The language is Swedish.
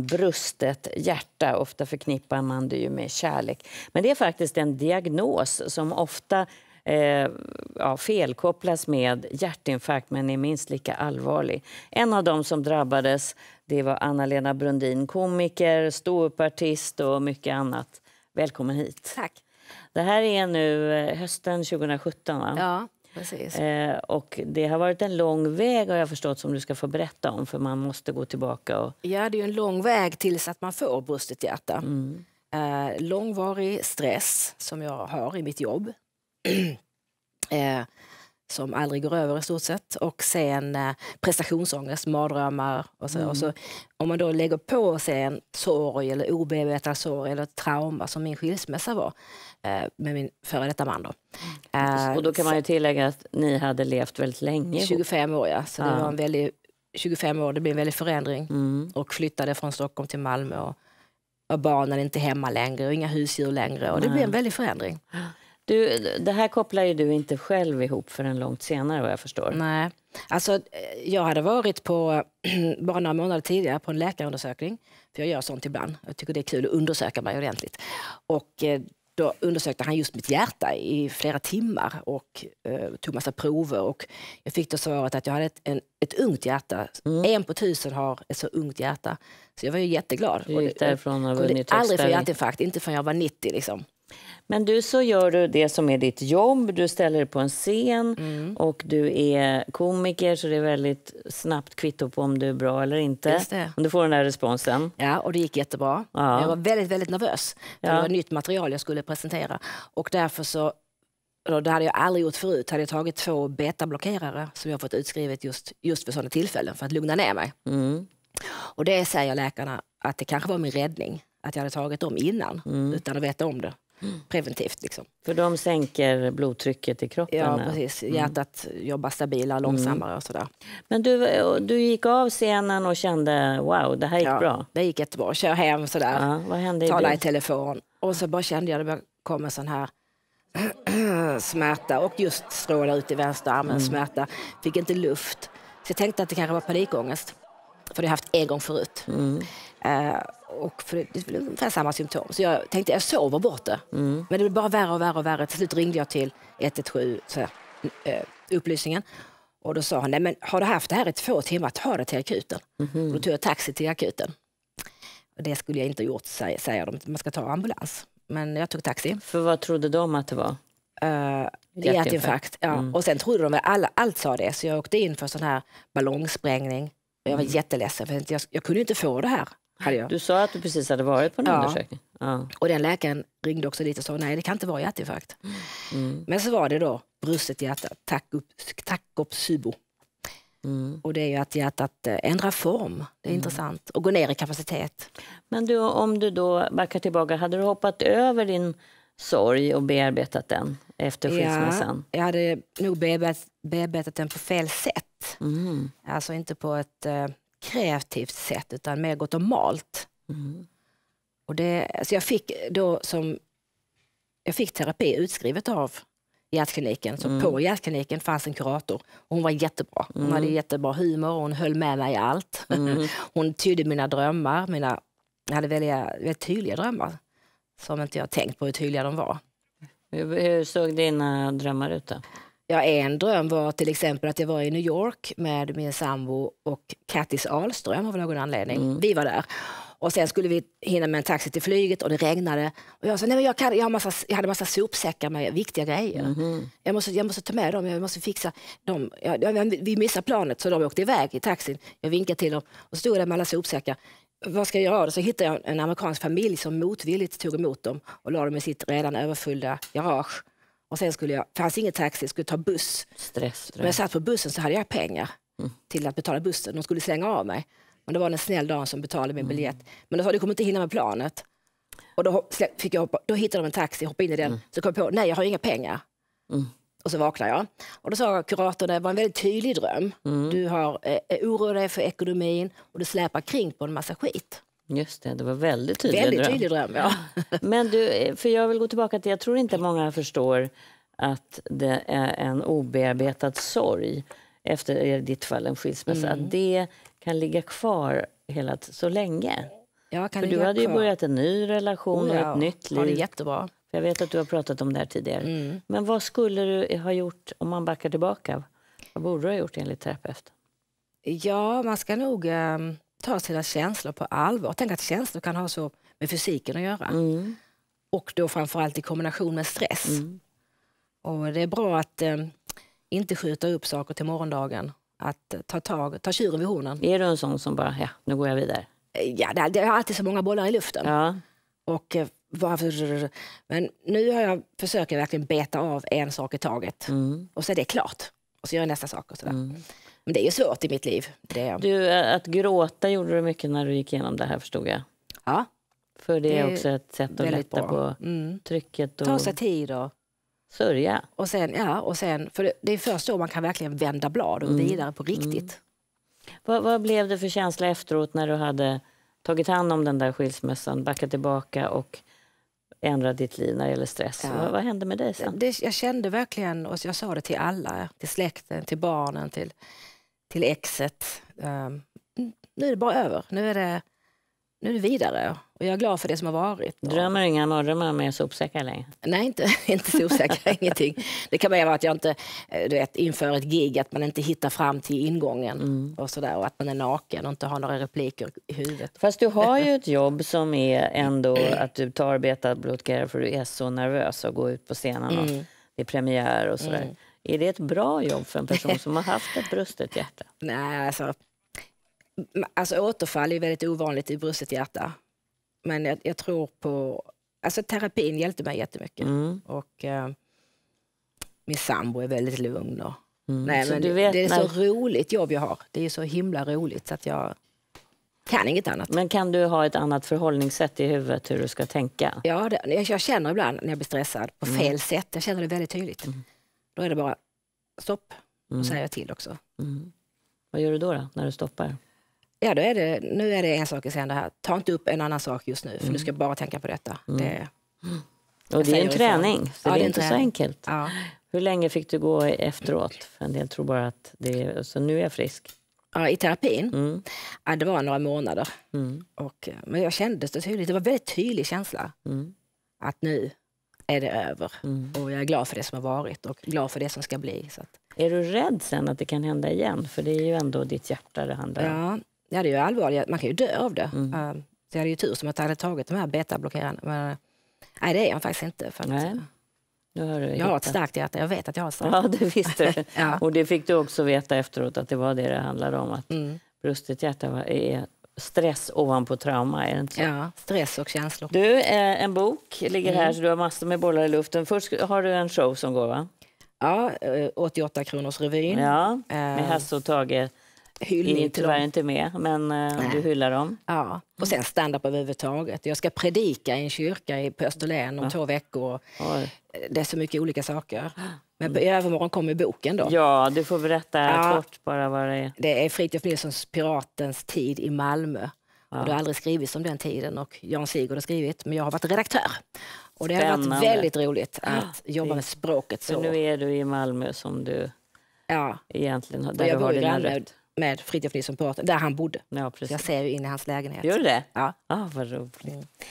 Brustet hjärta, ofta förknippar man det ju med kärlek. Men det är faktiskt en diagnos som ofta eh, ja, felkopplas med hjärtinfarkt men är minst lika allvarlig. En av dem som drabbades det var Anna-Lena Brundin, komiker, ståuppartist och mycket annat. Välkommen hit. Tack. Det här är nu eh, hösten 2017, va? Ja. Eh, och det har varit en lång väg har jag förstått som du ska få berätta om för man måste gå tillbaka. Och... Ja, det är en lång väg tills att man får brustet hjärta. Mm. Eh, långvarig stress som jag har i mitt jobb. eh, som aldrig går över i stort sett och sen eh, prestationsångest, mardrömmar och så, mm. och så. Mm. Om man då lägger på sen sorg eller obearbetad sorg eller trauma som min skilsmässa var eh, med min före detta man. Då. Eh, och då kan eh, man ju tillägga att ni hade levt väldigt länge 25 år ja, så det ah. var en väldigt, 25 år, det blev en väldig förändring mm. och flyttade från Stockholm till Malmö och, och barnen inte hemma längre och inga husdjur längre och det mm. blev en väldig förändring. Du, det här kopplar ju du inte själv ihop förrän långt senare vad jag förstår. Nej, alltså eh, jag hade varit på, bara några månader tidigare, på en läkarundersökning. För jag gör sånt ibland. Jag tycker det är kul att undersöka mig ordentligt. Och eh, då undersökte han just mitt hjärta i flera timmar och eh, tog massa prover. Och jag fick då svaret att jag hade ett, en, ett ungt hjärta. Mm. En på tusen har ett så ungt hjärta. Så jag var ju jätteglad. Du gick därifrån och vunnit aldrig få hjärtinfarkt, inte förrän jag var 90. Liksom. Men du, så gör du det som är ditt jobb, du ställer dig på en scen mm. och du är komiker så det är väldigt snabbt kvitto på om du är bra eller inte. Om du får den där responsen. Ja, och det gick jättebra. Ja. Jag var väldigt, väldigt nervös. För ja. Det var nytt material jag skulle presentera och därför så det hade jag aldrig gjort förut. Hade jag tagit två betablockerare som jag fått utskrivet just, just för sådana tillfällen för att lugna ner mig. Mm. Och det säger läkarna att det kanske var min räddning att jag hade tagit dem innan mm. utan att veta om det preventivt. Liksom. För de sänker blodtrycket i kroppen? Ja, precis. Mm. Hjärtat mm. jobbar stabilare, långsammare mm. och sådär. Men du, eh, du gick av scenen och kände wow, det här gick ja, bra? det gick jättebra. Kör hem sådär, ja, vad hände i tala i telefon och så bara kände jag det kom en sån här smärta och just strålar ut i vänster armen, mm. smärta. Fick inte luft. Så jag tänkte att det kanske var panikångest, för det har jag haft en gång förut. Mm. Uh, och för det är ungefär samma symptom. Så jag tänkte jag sover bort det. Mm. Men det blev bara värre och värre och värre. Till slut ringde jag till 117, så här, eh, upplysningen. Och då sa han, nej men har du haft det här i två timmar, ta det till akuten. Mm -hmm. Då tog jag taxi till akuten. Och det skulle jag inte ha gjort, säger de. Man ska ta ambulans. Men jag tog taxi. För vad trodde de att det var? Uh, hjärtinfarkt. Ja. Mm. Och sen trodde de, alla, allt sa det, så jag åkte in för sån här ballongsprängning. Jag var mm. jätteledsen, för jag, jag kunde inte få det här. Hade jag. Du sa att du precis hade varit på en ja. undersökning. Ja. Och den läkaren ringde också dit och sa nej det kan inte vara hjärtinfarkt. Mm. Men så var det då brustet hjärta, takopsybo. Mm. Och det är ju att hjärtat eh, ändrar form, det är mm. intressant, och går ner i kapacitet. Men du, om du då backar tillbaka, hade du hoppat över din sorg och bearbetat den efter skilsmässan? Ja, jag hade nog bearbetat, bearbetat den på fel sätt. Mm. Alltså inte på ett eh, kreativt sätt utan mer gått och malt. Mm. Och det, alltså jag fick då som, jag fick terapi utskrivet av hjärtkliniken. Så mm. på hjärtkliniken fanns en kurator. Hon var jättebra. Hon mm. hade jättebra humor, och hon höll med mig i allt. Mm. hon tydde mina drömmar. Mina, jag hade väldigt, väldigt tydliga drömmar som inte jag tänkt på hur tydliga de var. Hur, hur såg dina drömmar ut då? Ja, en dröm var till exempel att jag var i New York med min sambo och Kattis Ahlström av någon anledning. Mm. Vi var där. Och sen skulle vi hinna med en taxi till flyget och det regnade. Och jag sa, nej men jag, kan, jag, har massa, jag hade massa sopsäckar med viktiga grejer. Mm. Jag, måste, jag måste ta med dem, jag måste fixa dem. Jag, jag, vi missade planet så de åkte iväg i taxin. Jag vinkade till dem och stod där med alla sopsäckar. Vad ska jag göra? Så hittade jag en amerikansk familj som motvilligt tog emot dem och la dem i sitt redan överfyllda garage. Och sen skulle jag, fanns ingen taxi, skulle ta buss. Stress, stress. När jag satt på bussen så hade jag pengar mm. till att betala bussen. De skulle slänga av mig. Men det var en snäll dam som betalade min mm. biljett. Men då sa du kommer inte hinna med planet. Och då, fick jag hoppa, då hittade de en taxi, hoppade in i den. Mm. Så kom jag på, nej jag har inga pengar. Mm. Och så vaknade jag. Och då sa kuratorn, det var en väldigt tydlig dröm. Mm. Du har eh, eh oroar dig för ekonomin och du släpar kring på en massa skit. Just det, det var väldigt tydlig väldigt dröm. Tydlig dröm ja. Men du, eh, för jag vill gå tillbaka till, jag tror inte många förstår att det är en obearbetad sorg efter i eh, ditt fall en skilsmässa, mm. att det kan ligga kvar hela så länge. Ja, kan för du hade kvar. ju börjat en ny relation oh, och ett nytt liv. Har det jättebra. Jag vet att du har pratat om det här tidigare. Mm. Men vad skulle du ha gjort om man backar tillbaka? Vad borde du ha gjort enligt terapeuten? Ja, man ska nog... Um ta sina känslor på allvar. Tänk att känslor kan ha så med fysiken att göra. Mm. Och då framförallt i kombination med stress. Mm. Och det är bra att eh, inte skjuta upp saker till morgondagen. Att eh, ta, tag, ta tjuren vid hornen. Är du en sån som bara, ja, nu går jag vidare? Eh, ja, det, det är alltid så många bollar i luften. Ja. Och eh, Men nu har jag, försöker jag verkligen beta av en sak i taget. Mm. Och så är det klart. Och så gör jag nästa sak och sådär. Mm. Men det är ju svårt i mitt liv. Det. Du, att gråta gjorde du mycket när du gick igenom det här förstod jag. Ja. För det är det också ett sätt att lätta bra. på mm. trycket. Och... Ta sig tid och sörja. Och sen, ja, och sen, för det, är först då man kan verkligen vända blad och mm. vidare på mm. riktigt. Mm. Vad, vad, blev det för känsla efteråt när du hade tagit hand om den där skilsmässan, backat tillbaka och ändrat ditt liv när det gäller stress? Ja. Vad, vad, hände med dig sen? Det, jag kände verkligen, och jag sa det till alla, till släkten, till barnen, till till exet. Um, nu är det bara över. Nu är det, nu är det vidare och jag är glad för det som har varit. Drömmer du inga mardrömmar med sopsäckar längre? Nej, inte, inte sopsäckar, ingenting. Det kan vara att jag inte, eh, du vet, inför ett gig, att man inte hittar fram till ingången mm. och sådär och att man är naken och inte har några repliker i huvudet. Fast du har ju ett jobb som är ändå att du tar betablodkare för du är så nervös att gå ut på scenen. Mm det är premiär och sådär. Mm. Är det ett bra jobb för en person som har haft ett brustet hjärta? Nej, alltså, alltså återfall är väldigt ovanligt i brustet hjärta. Men jag, jag tror på... Alltså terapin hjälpte mig jättemycket. Mm. Och, eh, min sambo är väldigt lugn. Och, mm. nej, men det, det är ett så roligt jobb jag har. Det är så himla roligt. Så att jag, kan inget annat. Men kan du ha ett annat förhållningssätt i huvudet hur du ska tänka? Ja, det, jag, jag känner ibland när jag blir stressad på mm. fel mm. sätt. Jag känner det väldigt tydligt. Mm. Då är det bara stopp, och mm. säger jag till också. Mm. Vad gör du då, då, när du stoppar? Ja, då är det, nu är det en sak i sänder här. Ta inte upp en annan sak just nu, för du mm. ska bara tänka på detta. Mm. Det, och det är en träning, så ja, det är inte träning. så enkelt. Ja. Hur länge fick du gå efteråt? En del tror bara att det är, så nu är jag frisk ja, i terapin. Mm. Ja, det var några månader. Mm. Och, eh, men jag kände så tydligt, det var en väldigt tydlig känsla. Mm. Att nu är det över. Mm. Och jag är glad för det som har varit och glad för det som ska bli. Så att... Är du rädd sen att det kan hända igen? För det är ju ändå ditt hjärta det handlar om. Ja, ja det är ju allvarligt. Man kan ju dö av det. Mm. Ehm, så jag hade ju tur som att jag hade tagit de här betablockerarna. Men nej, det är jag faktiskt inte. För att, nu har du jag har ett starkt hjärta, jag vet att jag har ett starkt. Ja, det visste du. ja. Och det fick du också veta efteråt att det var det det handlade om. Att mm. Brustet hjärta är stress ovanpå trauma, är det inte så? Ja, stress och känslor. Du, eh, en bok ligger mm. här så du har massor med bollar i luften. Först har du en show som går va? Ja, 88 eh, kronors revyn. Ja, med eh, Hasse och Tage hyllning. Ni är tyvärr inte med, men eh, Nej. du hyllar dem. Ja, och sen stand-up överhuvudtaget. Jag ska predika i en kyrka på Österlen om ja. två veckor. Oj. Det är så mycket olika saker. Mm. Men i övermorgon kommer boken då. Ja, du får berätta ja. kort bara vad det är. Det är Fritiof Nilssons Piratens tid i Malmö. Ja. Och det har aldrig skrivits om den tiden och Jan Sigurd har skrivit, men jag har varit redaktör. Och det Spännande. har varit väldigt roligt att ja. Ah, jobba med språket så. nu är du i Malmö som du ja. egentligen där jag du har dina rötter med Fritiof Nilsson Piraten, där han bodde. Ja, precis. jag ser ju in i hans lägenhet. Gör du det? Ja. Ah, vad roligt.